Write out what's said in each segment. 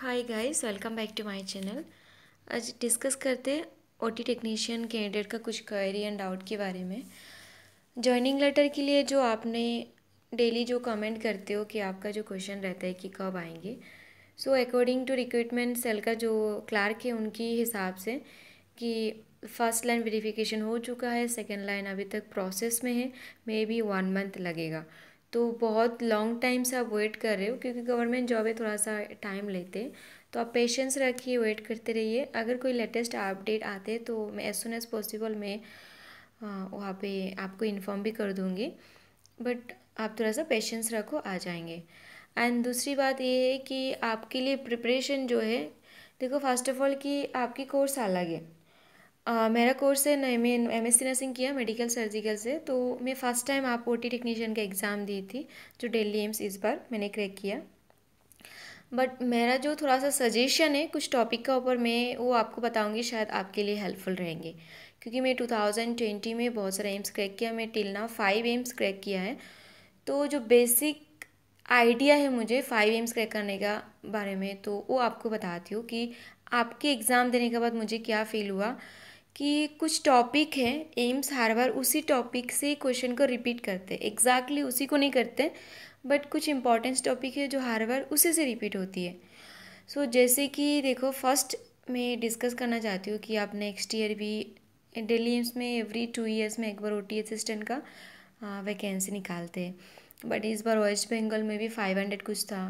Hi guys welcome back to my channel आज discuss करते हैं ओटी टेक्नीशियन कैंडिडेट का कुछ क्वेरी एंड डाउट के बारे में जॉइनिंग लेटर के लिए जो आपने डेली जो कमेंट करते हो कि आपका जो क्वेश्चन रहता है कि कब आएंगे so according to recruitment cell का जो क्लार्क है उनकी हिसाब से कि फर्स्ट लाइन वेरीफिकेशन हो चुका है सेकेंड लाइन अभी तक प्रोसेस में है मे बी वन मंथ लगेगा तो बहुत लॉन्ग टाइम से आप वेट कर रहे हो क्योंकि गवर्नमेंट जॉब है थोड़ा सा टाइम लेते तो आप पेशेंस रखिए वेट करते रहिए अगर कोई लेटेस्ट अपडेट आते तो मैं एज सुन एज पॉसिबल मैं वहाँ पे आपको इन्फॉर्म भी कर दूँगी बट आप थोड़ा सा पेशेंस रखो आ जाएंगे एंड दूसरी बात ये है कि आपके लिए प्रिपरेशन जो है देखो फर्स्ट ऑफ ऑल कि आपकी कोर्स अलग है आ, मेरा कोर्स है नए मैं एम एस नर्सिंग किया मेडिकल सर्जिकल से तो मैं फ़र्स्ट टाइम आप ओ टी टेक्नीशियन का एग्ज़ाम दी थी जो डेली एम्स इस बार मैंने क्रैक किया बट मेरा जो थोड़ा सा सजेशन है कुछ टॉपिक का ऊपर मैं वो आपको बताऊंगी शायद आपके लिए हेल्पफुल रहेंगे क्योंकि मैं टू थाउजेंड ट्वेंटी में बहुत सारे एम्स क्रैक किया मैं टिल ना फाइव एम्स क्रैक किया है तो जो बेसिक आइडिया है मुझे फाइव एम्स क्रैक करने का बारे में तो वो आपको बताती हूँ कि आपके एग्ज़ाम देने के बाद मुझे क्या फील हुआ कि कुछ टॉपिक है एम्स हर बार उसी टॉपिक से क्वेश्चन को रिपीट करते हैं एग्जैक्टली उसी को नहीं करते बट कुछ इंपॉर्टेंस टॉपिक है जो हर बार उसी से रिपीट होती है सो so, जैसे कि देखो फर्स्ट मैं डिस्कस करना चाहती हूँ कि आप नेक्स्ट ईयर भी डेली एम्स में एवरी टू ईयर्स में एक बार ओ टी असिस्टेंट का वैकेंसी निकालते हैं बट इस बार वेस्ट बंगाल में भी फाइव हंड्रेड कुछ था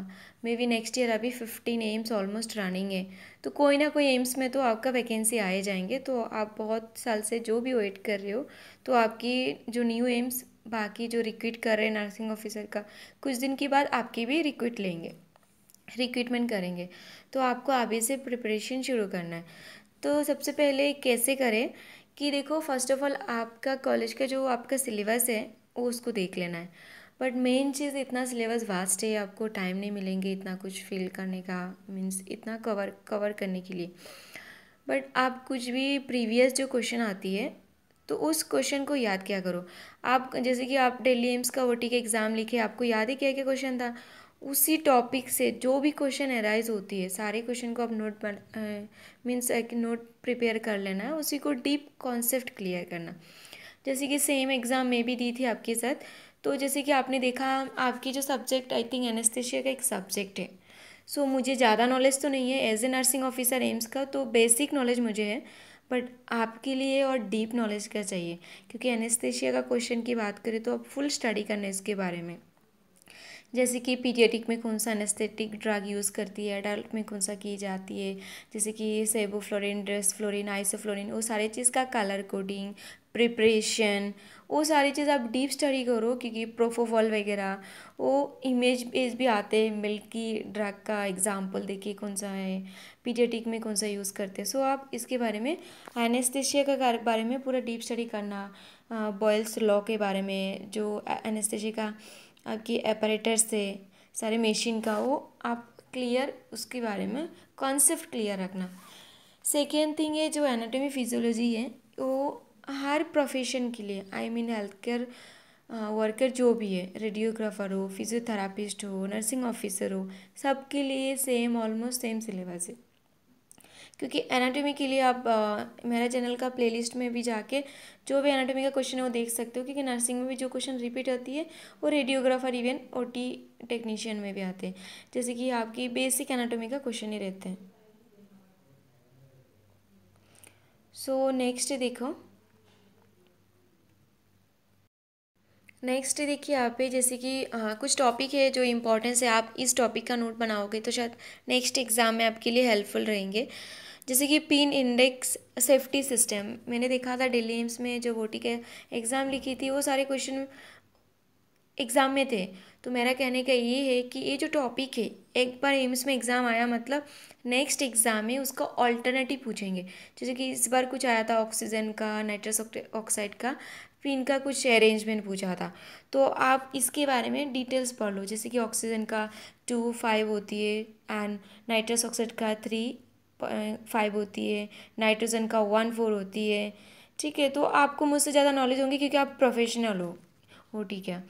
मे बी नेक्स्ट ईयर अभी फिफ्टीन एम्स ऑलमोस्ट रनिंग है तो कोई ना कोई एम्स में तो आपका वैकेंसी आए जाएंगे तो आप बहुत साल से जो भी वेट कर रहे हो तो आपकी जो न्यू एम्स बाकी जो रिक्विट कर रहे हैं नर्सिंग ऑफिसर का कुछ दिन के बाद आपकी भी रिक्विट लेंगे रिक्विटमेंट करेंगे तो आपको अभी से प्रिपरेशन शुरू करना है तो सबसे पहले कैसे करें कि देखो फर्स्ट ऑफ ऑल आपका कॉलेज का जो आपका सिलेबस है वो उसको देख लेना है बट मेन चीज़ इतना सिलेबस वास्ट है आपको टाइम नहीं मिलेंगे इतना कुछ फिल करने का मीन्स इतना कवर कवर करने के लिए बट आप कुछ भी प्रीवियस जो क्वेश्चन आती है तो उस क्वेश्चन को याद क्या करो आप जैसे कि आप डेली एम्स का ओटी के एग्ज़ाम लिखे आपको याद ही क्या क्या क्वेश्चन था उसी टॉपिक से जो भी क्वेश्चन एराइज होती है सारे क्वेश्चन को आप नोट बन मीन्स एक नोट प्रिपेयर कर लेना है उसी को डीप कॉन्सेप्ट क्लियर करना जैसे कि सेम एग्ज़ाम में भी दी थी आपके साथ तो जैसे कि आपने देखा आपकी जो सब्जेक्ट आई थिंक एनेस्थेशिया का एक सब्जेक्ट है सो so, मुझे ज़्यादा नॉलेज तो नहीं है as a nursing officer AIIMS का तो बेसिक नॉलेज मुझे है बट आपके लिए और डीप नॉलेज का चाहिए क्योंकि एनेस्थेशिया का क्वेश्चन की बात करें तो आप फुल स्टडी करना है इसके बारे में जैसे कि पीडियाटिक में कौन सा एनेस्थेटिक ड्रग यूज़ करती है अडल्ट में कौन सा की जाती है जैसे कि सेबोफ्लोरिन ड्रेस फ्लोरिन आइसोफ्लोरिन वो सारे चीज़ का कलर कोडिंग प्रिपरेशन वो सारी चीज़ आप डीप स्टडी करो क्योंकि प्रोफोफॉल वगैरह वो इमेज बेस भी आते हैं मिल्की ड्रग का एग्जाम्पल देखिए कौन सा है पीडियाटिक में कौन सा यूज़ करते हैं सो आप इसके बारे में एनेस्थेशिया का बारे में पूरा डीप स्टडी करना बॉयल्स लॉ के बारे में जो एनेस्थेशिया का आपकी एपरेटर्स है सारे मशीन का वो आप क्लियर उसके बारे में कॉन्सेप्ट क्लियर रखना सेकेंड थिंग है जो एनाटोमी फिजियोलॉजी है वो हर प्रोफेशन के लिए I mean health care worker जो भी है रेडियोग्राफर हो फिजियोथेरापिस्ट हो नर्सिंग ऑफिसर हो सबके लिए सेम ऑलमोस्ट सेम सिलेबस है क्योंकि एनाटॉमी के लिए आप आ, मेरा चैनल का प्लेलिस्ट में भी जाके जो भी एनाटॉमी का क्वेश्चन है वो देख सकते हो क्योंकि नर्सिंग में भी जो क्वेश्चन रिपीट होती है वो radiographer even O T technician में भी आते हैं जैसे कि आपकी बेसिक एनाटॉमी का क्वेश्चन ही रहते हैं सो so, नेक्स्ट देखो नेक्स्ट देखिए यहाँ पे जैसे कि हाँ कुछ टॉपिक है जो इम्पोर्टेंस है आप इस टॉपिक का नोट बनाओगे तो शायद नेक्स्ट एग्ज़ाम में आपके लिए हेल्पफुल रहेंगे जैसे कि पिन इंडेक्स सेफ्टी सिस्टम मैंने देखा था डेली एम्स में जो वोटी के एग्ज़ाम लिखी थी वो सारे क्वेश्चन एग्ज़ाम में थे तो मेरा कहने का ये है कि ये जो टॉपिक है एक बार एम्स में एग्ज़ाम आया मतलब नेक्स्ट एग्ज़ाम में उसका ऑल्टरनेटिव पूछेंगे जैसे कि इस बार कुछ आया था ऑक्सीजन का नाइट्रस ऑक्साइड का फिर इनका कुछ अरेंजमेंट पूछा था तो आप इसके बारे में डिटेल्स पढ़ लो जैसे कि ऑक्सीजन का टू फाइव होती है एंड नाइट्रस ऑक्साइड का थ्री फाइव होती है नाइट्रोजन का वन फोर होती है ठीक है तो आपको मुझसे ज़्यादा नॉलेज होंगी क्योंकि आप प्रोफेशनल हो हो ठीक है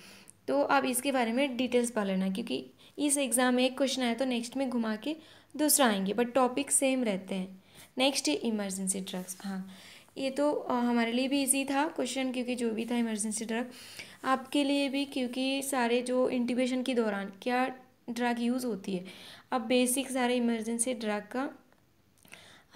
तो आप इसके बारे में डिटेल्स पढ़ लेना क्योंकि इस एग्ज़ाम में एक क्वेश्चन आया तो नेक्स्ट में घुमा के दूसरा आएंगे बट टॉपिक सेम रहते हैं नेक्स्ट है इमरजेंसी ड्रग्स हाँ ये तो हमारे लिए भी इजी था क्वेश्चन क्योंकि जो भी था इमरजेंसी ड्रग आपके लिए भी क्योंकि सारे जो इंटीबेशन के दौरान क्या ड्रग यूज़ होती है अब बेसिक सारे इमरजेंसी ड्रग का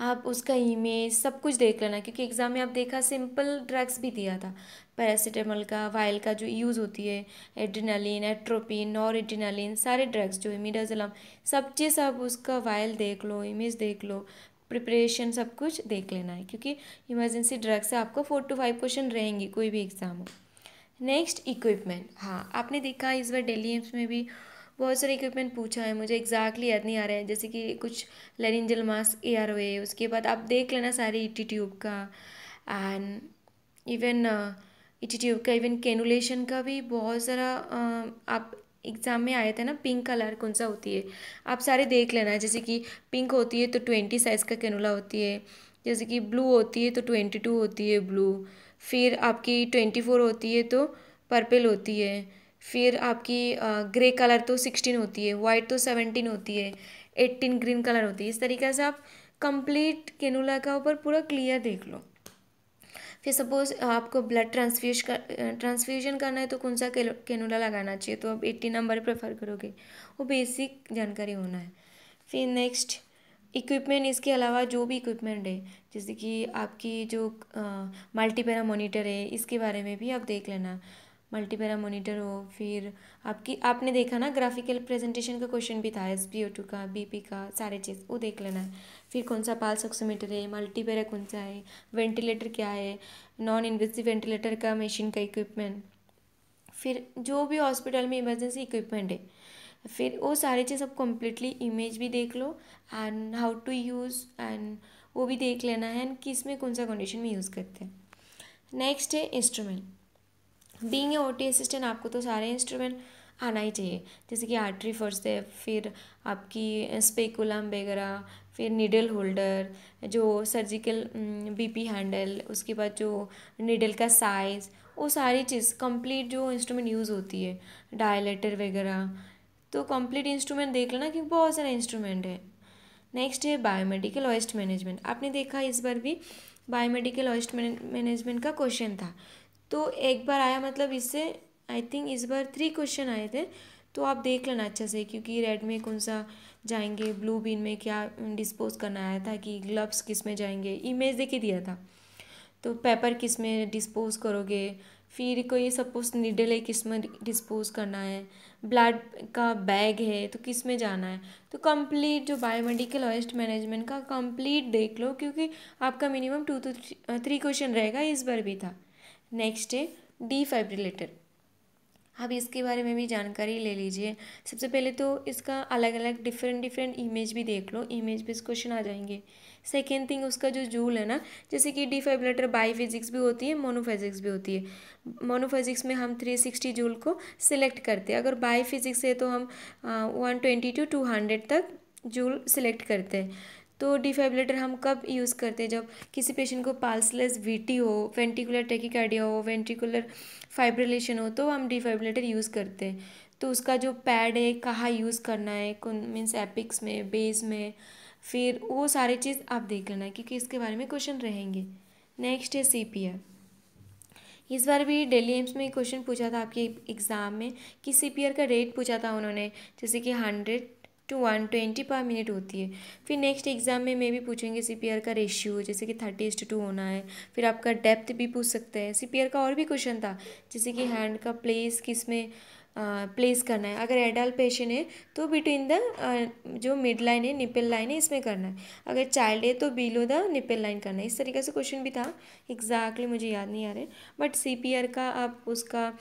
आप उसका इमेज सब कुछ देख लेना क्योंकि एग्ज़ाम में आप देखा सिंपल ड्रग्स भी दिया था पैरासीटामोल का वायल का जो यूज़ होती है एड्रिनालिन एट्रोपिन नॉर एड्रिनालिन सारे ड्रग्स जो इमिडाजलम सब चीज़ आप उसका वायल देख लो इमेज देख लो प्रिपरेशन सब कुछ देख लेना है क्योंकि इमरजेंसी ड्रग से आपको फोर टू फाइव क्वेश्चन रहेंगे कोई भी एग्ज़ाम हो नेक्स्ट इक्विपमेंट हाँ आपने देखा इस बार डेली एम्स में भी बहुत सारे इक्विपमेंट पूछा है मुझे एग्जैक्टली याद नहीं आ रहे हैं जैसे कि कुछ लरिंजल मास्क ए आर उसके बाद आप देख लेना सारे ई टी ट्यूब का and even E T tube का इवन कैनुलेशन का भी बहुत सारा uh, आप एग्ज़ाम में आया था ना पिंक कलर कौन सा होती है आप सारे देख लेना जैसे कि पिंक होती है तो ट्वेंटी साइज़ का कैनोला होती है जैसे कि ब्लू होती है तो ट्वेंटी टू होती है ब्लू फिर आपकी ट्वेंटी फोर होती है तो पर्पल होती है फिर आपकी ग्रे कलर तो सिक्सटीन होती है वाइट तो सेवनटीन होती है एट्टीन ग्रीन कलर होती है इस तरीके से आप कंप्लीट कैनोला का ऊपर पूरा क्लियर देख लो फिर सपोज़ आपको ब्लड ट्रांसफ्यूज कर ट्रांसफ्यूजन करना है तो कौन सा कैनोला लगाना चाहिए तो आप एट्टी नंबर प्रेफर करोगे वो बेसिक जानकारी होना है फिर नेक्स्ट इक्विपमेंट इसके अलावा जो भी इक्विपमेंट है जैसे कि आपकी जो मल्टीपेरा मोनीटर है इसके बारे में भी आप देख लेना मल्टीपैरा मोनीटर हो फिर आपकी आपने देखा ना ग्राफिकल प्रेजेंटेशन का क्वेश्चन भी था एस बी ओ टू का बी पी का सारे चीज़ वो देख लेना है फिर कौन सा पाल सक्सोमीटर है मल्टीपैरा कौन सा है वेंटिलेटर क्या है नॉन इन्वेसिव वेंटिलेटर का मशीन का इक्विपमेंट फिर जो भी हॉस्पिटल में इमरजेंसी इक्विपमेंट है फिर वो सारी चीज़ आप कम्प्लीटली इमेज भी देख लो and how to use and वो भी देख लेना है एंड किस में कौन सा कंडीशन में यूज़ करते हैं नेक्स्ट है instrument being a O T assistant आपको तो सारे इंस्ट्रूमेंट आना ही चाहिए जैसे कि आर्टरी फर्स्ट है फिर आपकी स्पेकुलम वगैरह फिर निडल होल्डर जो सर्जिकल बीपी हैंडल उसके बाद जो निडल का साइज़ वो सारी चीज़ कंप्लीट जो इंस्ट्रूमेंट यूज़ होती है डायलेटर वगैरह तो कंप्लीट इंस्ट्रूमेंट देख लेना क्योंकि बहुत सारे इंस्ट्रूमेंट है नेक्स्ट है बायोमेडिकल वेस्ट मैनेजमेंट आपने देखा इस बार भी बायोमेडिकल वेस्ट मैनेजमेंट का क्वेश्चन था तो एक बार आया मतलब इससे आई थिंक इस बार थ्री क्वेश्चन आए थे तो आप देख लेना अच्छे से क्योंकि रेड में कौन सा जाएंगे ब्लू बिन में क्या डिस्पोज करना आया था कि ग्लव्स किस में जाएंगे इमेज देखे दिया था तो पेपर किस में डिस्पोज करोगे फिर कोई सपोज निडल है किस में डिस्पोज करना है ब्लड का बैग है तो किस में जाना है तो कंप्लीट जो बायोमेडिकल वेस्ट मैनेजमेंट का कंप्लीट देख लो क्योंकि आपका minimum two two three question रहेगा इस बार भी था नेक्स्ट है डिफाइब्रिलेटर अब इसके बारे में भी जानकारी ले लीजिए सबसे पहले तो इसका अलग अलग डिफरेंट डिफरेंट इमेज भी देख लो इमेज इस क्वेश्चन आ जाएंगे सेकेंड थिंग उसका जो जूल है ना जैसे कि डिफाइबलेटर बाई फिजिक्स भी होती है मोनोफिजिक्स भी होती है मोनोफिजिक्स में हम थ्री सिक्सटी जूल को सिलेक्ट करते हैं अगर बाई फिजिक्स है तो हम one twenty two two hundred तक जूल सिलेक्ट करते हैं तो डिफाइबलेटर हम कब यूज़ करते हैं जब किसी पेशेंट को पालसलेस वीटी हो वेंटिकुलर टेकिकार्डिया हो वेंटिकुलर फाइब्रिलेशन हो तो हम डिफाइबलेटर यूज़ करते हैं तो उसका जो पैड है कहाँ यूज़ करना है कौन मीन्स एपिक्स में बेस में फिर वो सारी चीज़ आप देख लेना क्योंकि इसके बारे में क्वेश्चन रहेंगे नेक्स्ट है सी पी आर इस बार भी डेली एम्स में क्वेश्चन पूछा था आपके एग्ज़ाम में कि सी पी आर का रेट पूछा था उन्होंने जैसे कि hundred to one twenty per minute होती है फिर नेक्स्ट एग्जाम में मे भी पूछेंगे सी पी आर का रेशियो जैसे कि थर्टी एस्ट टू होना है फिर आपका डेप्थ भी पूछ सकते हैं सी पी आर का और भी क्वेश्चन था जैसे कि हैंड का प्लेस किस में प्लेस करना है अगर एडल्ट पेशेंट है तो बिटवीन द जो मिड लाइन है निपल लाइन है इसमें करना है अगर चाइल्ड है तो बिलो द निपल लाइन करना है इस तरीके से क्वेश्चन भी था एग्जैक्टली exactly मुझे याद नहीं आ रहे बट सी पी आर का आप उसका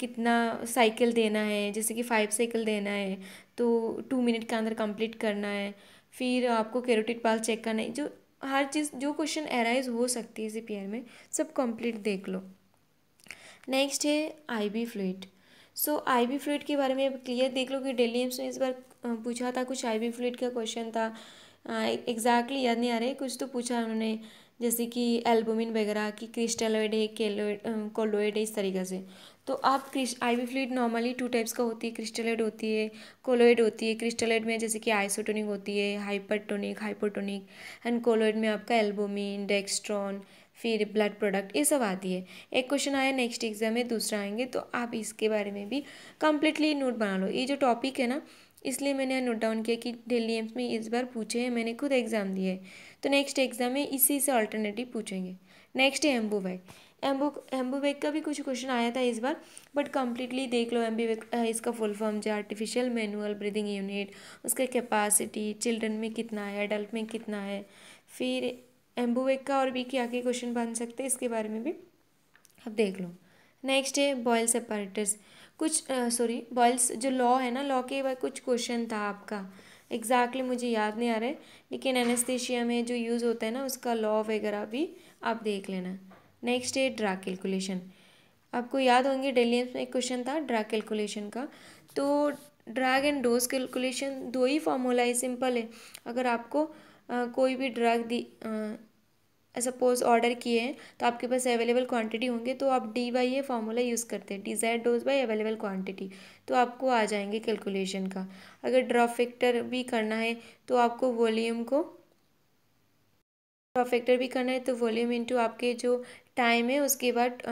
कितना साइकिल देना है जैसे कि फाइव साइकिल देना है तो टू मिनट के अंदर कंप्लीट करना है फिर आपको कैरोटिड पाल चेक करना है जो हर चीज़ जो क्वेश्चन एराइज हो सकती है सी पी में सब कंप्लीट देख लो नेक्स्ट है I V fluid so I V fluid के बारे में अब क्लियर देख लो कि डेली एम्स ने इस बार पूछा था कुछ आई बी फ्लूड का क्वेश्चन था एग्जैक्टली याद नहीं आ रहे कुछ तो पूछा उन्होंने जैसे कि एल्बोमिन वगैरह की क्रिस्टलॉइड है केलोइड कोलोइड है इस तरीके से तो आप क्रिस वी फ्लूड नॉर्मली टू टाइप्स का होती है क्रिस्टलॉइड होती है कोलोइड होती है क्रिस्टलॉइड में जैसे कि आइसोटोनिक होती है हाइपरटोनिक हाइपोटोनिक एंड कोलोइड में आपका एल्बोमिन डेक्स्ट्रॉन फिर ब्लड प्रोडक्ट ये सब आती है एक क्वेश्चन आया नेक्स्ट एग्जाम में दूसरा आएंगे तो आप इसके बारे में भी कंप्लीटली नोट बना लो ये जो टॉपिक है ना इसलिए मैंने नोट डाउन किया कि डेली एम्स में इस बार पूछे हैं मैंने खुद एग्ज़ाम दिए है तो नेक्स्ट एग्जाम में इसी से ऑल्टरनेटिव पूछेंगे नेक्स्ट है एम्बू बैग एम्बू एम्बू बैग का भी कुछ क्वेश्चन आया था इस बार बट कम्प्लीटली देख लो एम्बी बैग इसका फुल फॉर्म जो आर्टिफिशियल मैनुअल ब्रीदिंग यूनिट उसका कैपेसिटी चिल्ड्रन में कितना है एडल्ट में कितना है फिर एम्बू बैग का और भी क्या क्या क्वेश्चन बन सकते हैं इसके बारे में भी अब देख लो नेक्स्ट है बॉयल्स सेपरेटर्स कुछ सॉरी बॉयल्स जो लॉ है ना लॉ के कुछ क्वेश्चन था आपका एग्जैक्टली exactly मुझे याद नहीं आ रहा है लेकिन एनेस्थीशिया में जो यूज़ होता है ना उसका लॉ वगैरह भी आप देख लेना नेक्स्ट है ड्रा कैलकुलेशन आपको याद होंगे डेली में एक क्वेश्चन था ड्रा कैलकुलेशन का तो ड्रैग एंड डोज कैलकुलेशन दो ही फार्मूला है सिंपल है अगर आपको आ, कोई भी ड्रग दी सपोज़ ऑर्डर किए हैं तो आपके पास अवेलेबल क्वांटिटी होंगे तो आप डी बाई ये फार्मूला यूज़ करते हैं desired dose by available quantity तो आपको आ जाएंगे कैलकुलेशन का अगर ड्रॉप फैक्टर भी करना है तो आपको वॉल्यूम को ड्रॉप फैक्टर भी करना है तो वॉल्यूम इंटू आपके जो टाइम है उसके बाद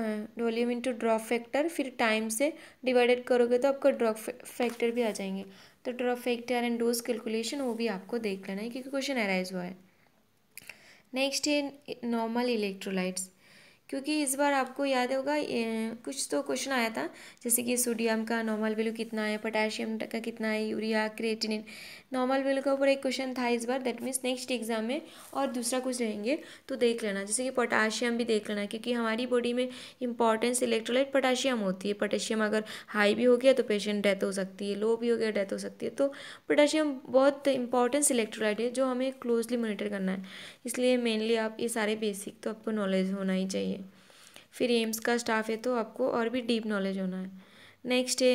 वॉल्यूम इंटू ड्रॉप फैक्टर फिर टाइम से डिवाइडेड करोगे तो आपका ड्रॉप फैक्टर भी आ जाएंगे तो drop factor and dose calculation वो भी आपको देख लेना है क्योंकि क्वेश्चन अराइज हुआ है Next in normal electrolytes. क्योंकि इस बार आपको याद होगा कुछ तो क्वेश्चन आया था जैसे कि सोडियम का नॉर्मल वैल्यू कितना है पोटेशियम का कितना है यूरिया क्रेटिनिन नॉर्मल वैल्यू के ऊपर एक क्वेश्चन था इस बार दैट मीन्स नेक्स्ट एग्जाम में और दूसरा कुछ रहेंगे तो देख लेना जैसे कि पोटाशियम भी देख लेना क्योंकि हमारी बॉडी में इंपॉर्टेंस इलेक्ट्रोलाइट पोटाशियम होती है पोटेशियम अगर हाई भी हो गया तो पेशेंट डेथ हो सकती है लो भी हो गया डेथ हो सकती है तो पोटाशियम बहुत इंपॉर्टेंस इलेक्ट्रोलाइट है जो हमें क्लोजली मोनिटर करना है इसलिए मेनली आप ये सारे बेसिक तो आपको नॉलेज होना ही चाहिए फिर एम्स का स्टाफ है तो आपको और भी डीप नॉलेज होना है नेक्स्ट है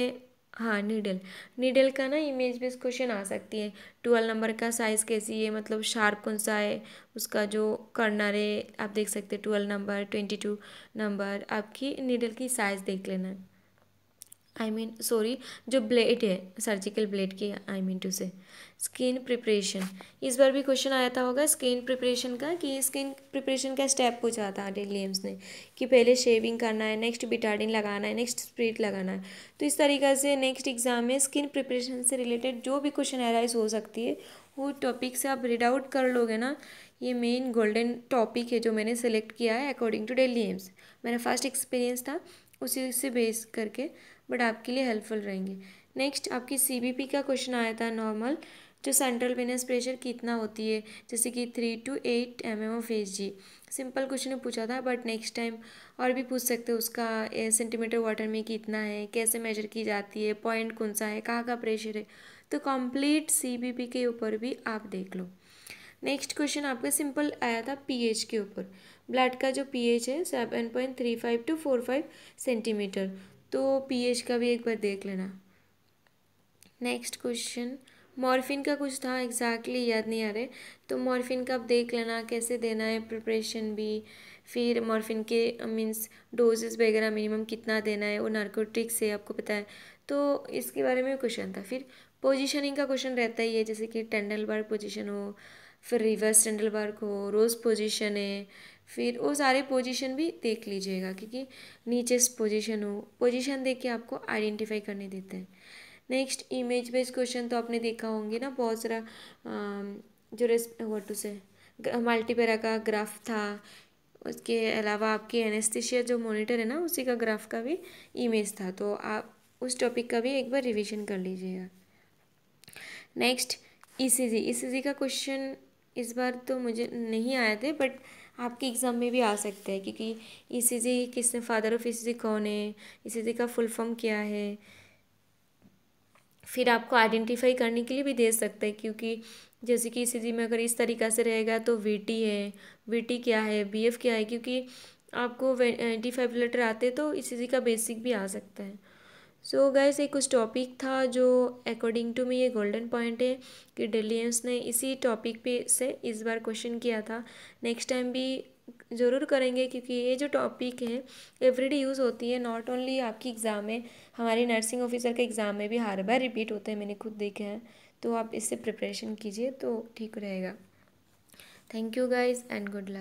हाँ नीडल नीडल का ना इमेज बेस क्वेश्चन आ सकती है ट्वेल्व नंबर का साइज़ कैसी है मतलब शार्प कौन सा है उसका जो कर्नर है आप देख सकते हैं twelve number twenty two number आपकी नीडल की साइज़ देख लेना है आई मीन सॉरी जो ब्लेड है सर्जिकल ब्लेड की आई मीन टू से स्किन प्रिपरेशन इस बार भी क्वेश्चन आया था होगा स्किन प्रिपरेशन का कि स्किन प्रिपरेशन का स्टेप पूछा था डेली एम्स ने कि पहले शेविंग करना है नेक्स्ट बिटाडिन लगाना है नेक्स्ट स्प्रिट लगाना है तो इस तरीके से नेक्स्ट एग्जाम में स्किन प्रिपरेशन से रिलेटेड जो भी क्वेश्चन एराइज हो सकती है वो टॉपिक से आप रीड आउट कर लोगे ना ये मेन गोल्डन टॉपिक है जो मैंने सेलेक्ट किया है अकॉर्डिंग टू डेली एम्स मेरा फर्स्ट एक्सपीरियंस था उसी से बेस करके बट आपके लिए हेल्पफुल रहेंगे नेक्स्ट आपकी सी का क्वेश्चन आया था नॉर्मल जो सेंट्रल वेनस प्रेशर कितना होती है जैसे कि three two eight M M of H G simple question पूछा था बट नेक्स्ट टाइम और भी पूछ सकते हो उसका सेंटीमीटर वाटर में कितना है कैसे मेजर की जाती है पॉइंट कौन सा है कहाँ का प्रेशर है तो कंप्लीट सीबीपी के ऊपर भी आप देख लो नेक्स्ट क्वेश्चन आपका सिंपल आया था पीएच के ऊपर ब्लड का जो पीएच है seven point three five to four five centimetre तो पीएच का भी एक बार देख लेना नेक्स्ट क्वेश्चन मॉर्फिन का कुछ था एग्जैक्टली exactly याद नहीं आ रहे तो मॉर्फिन का आप देख लेना कैसे देना है प्रिपरेशन भी फिर मॉर्फिन के मीन्स डोजेस वगैरह मिनिमम कितना देना है वो नार्कोटिक्स है आपको पता है तो इसके बारे में क्वेश्चन था फिर पोजीशनिंग का क्वेश्चन रहता ही है जैसे कि टेंडल बार पोजीशन हो फिर रिवर्स सेंडल वर्क हो रोज़ पोजिशन है फिर वो सारे पोजिशन भी देख लीजिएगा क्योंकि नीचे पोजिशन हो पोजिशन देख के आपको आइडेंटिफाई करने देते हैं नेक्स्ट इमेज बेस्ड क्वेश्चन तो आपने देखा होंगे ना बहुत सारा जो रेस वट से मल्टीपेरा का ग्राफ था उसके अलावा आपकी एनेस्थिशिया जो मॉनिटर है ना उसी का ग्राफ का भी इमेज था तो आप उस टॉपिक का भी एक बार रिवीजन कर लीजिएगा नेक्स्ट सी जी का क्वेश्चन इस बार तो मुझे नहीं आए थे बट आपके एग्ज़ाम में भी आ सकते हैं क्योंकि ई सी जी किसने फादर ऑफ ई कौन है ई सी जी का फुल फॉर्म क्या है फिर आपको आइडेंटिफाई करने के लिए भी दे सकते हैं क्योंकि जैसे कि ई सी जी में अगर इस तरीका से रहेगा तो वी टी है वी टी क्या है बी एफ क्या है क्योंकि आपको फाइव लेटर uh, आते तो ई सी जी का बेसिक भी आ सकता है सो so गैस एक कुछ टॉपिक था जो अकॉर्डिंग टू मी ये गोल्डन पॉइंट है कि डेलियंस ने इसी टॉपिक पे से इस बार क्वेश्चन किया था नेक्स्ट टाइम भी ज़रूर करेंगे क्योंकि ये जो टॉपिक है एवरीडे यूज़ होती है नॉट ओनली आपकी एग्ज़ाम में हमारी नर्सिंग ऑफिसर के एग्ज़ाम में भी हर बार रिपीट होते हैं मैंने खुद देखे हैं तो आप इससे प्रिपरेशन कीजिए तो ठीक रहेगा thank you guys and good luck